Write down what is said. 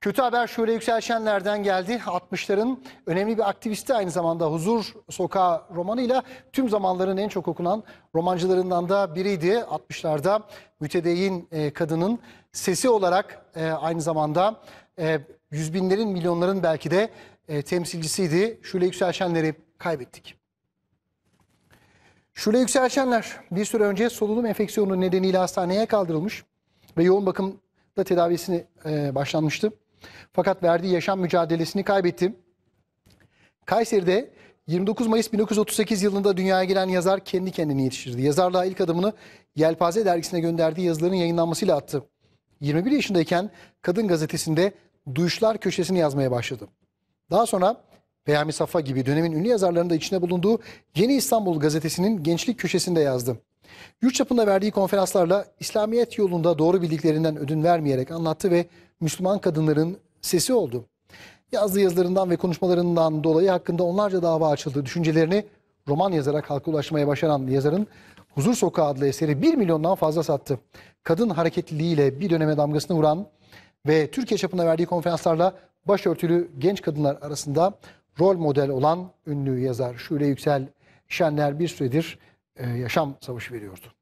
Kötü haber şöyle yükselşenlerden geldi. 60'ların önemli bir aktivisti aynı zamanda Huzur Sokağı romanıyla tüm zamanların en çok okunan romancılarından da biriydi. 60'larda mütedeyyin e, kadının sesi olarak e, aynı zamanda e, yüz binlerin, milyonların belki de temsilcisiydi. Şule yükselşenleri kaybettik. Şule yükselşenler bir süre önce solunum enfeksiyonu nedeniyle hastaneye kaldırılmış ve yoğun bakım tedavisini e, başlanmıştı. Fakat verdiği yaşam mücadelesini kaybetti. Kayseri'de 29 Mayıs 1938 yılında dünyaya gelen yazar kendi kendini yetiştirdi. Yazarlığa ilk adımını Yelpaze dergisine gönderdiği yazıların yayınlanmasıyla attı. 21 yaşındayken Kadın Gazetesi'nde Duyuşlar köşesini yazmaya başladı. Daha sonra Peyami Safa gibi dönemin ünlü yazarlarının da içine bulunduğu Yeni İstanbul Gazetesi'nin gençlik köşesinde yazdı. Yurt çapında verdiği konferanslarla İslamiyet yolunda doğru bildiklerinden ödün vermeyerek anlattı ve Müslüman kadınların sesi oldu. Yazdığı yazılarından ve konuşmalarından dolayı hakkında onlarca dava açıldı. Düşüncelerini roman yazarak halka ulaşmaya başaran yazarın Huzur Sokağı adlı eseri 1 milyondan fazla sattı. Kadın hareketliliğiyle bir döneme damgasını vuran ve Türkiye çapında verdiği konferanslarla başörtülü genç kadınlar arasında rol model olan ünlü yazar Şule Yüksel Şenler bir süredir e, yaşam savaşı veriyordu.